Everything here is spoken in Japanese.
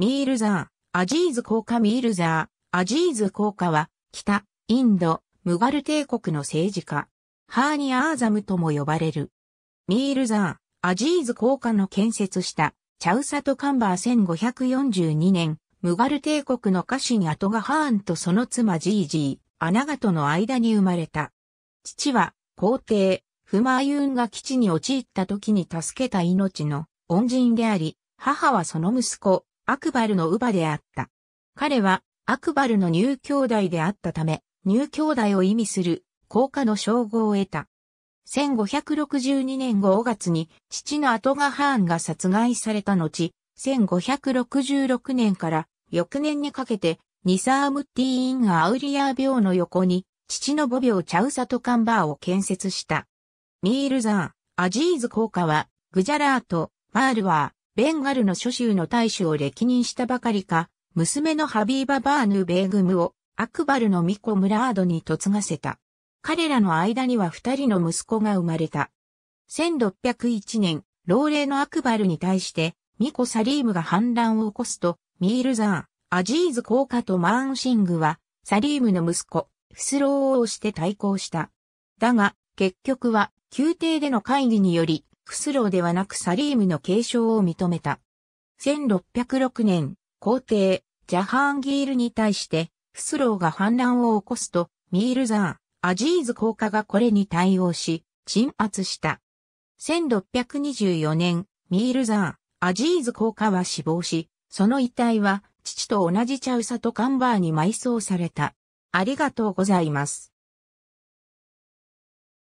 ミールザー、アジーズ効果ミールザー、アジーズ効果は、北、インド、ムガル帝国の政治家、ハーニ・アーザムとも呼ばれる。ミールザー、アジーズ効果の建設した、チャウサトカンバー1542年、ムガル帝国の家臣アトガハーンとその妻ジージー、アナガとの間に生まれた。父は、皇帝、フマーユーンが基地に陥った時に助けた命の恩人であり、母はその息子、アクバルの乳母であった。彼は、アクバルの乳兄弟であったため、乳兄弟を意味する、高価の称号を得た。1562年5月に父のアトガハーンが殺害された後、1566年から翌年にかけてニサームティーインアウリアー病の横に父の母病チャウサトカンバーを建設した。ミールザー、アジーズ効果はグジャラート、マールワベンガルの諸州の大使を歴任したばかりか、娘のハビーバ・バーヌ・ベーグムをアクバルの巫女ムラードに嫁がせた。彼らの間には二人の息子が生まれた。1601年、老齢のアクバルに対して、巫女サリームが反乱を起こすと、ミールザーン、アジーズーカとマーンシングは、サリームの息子、フスローをして対抗した。だが、結局は、宮廷での会議により、クスローではなくサリームの継承を認めた。1606年、皇帝、ジャハンギールに対して、フスローが反乱を起こすと、ミールザー、アジーズ効果がこれに対応し、鎮圧した。1624年、ミールザー、アジーズ効果は死亡し、その遺体は、父と同じチャウサとカンバーに埋葬された。ありがとうございます。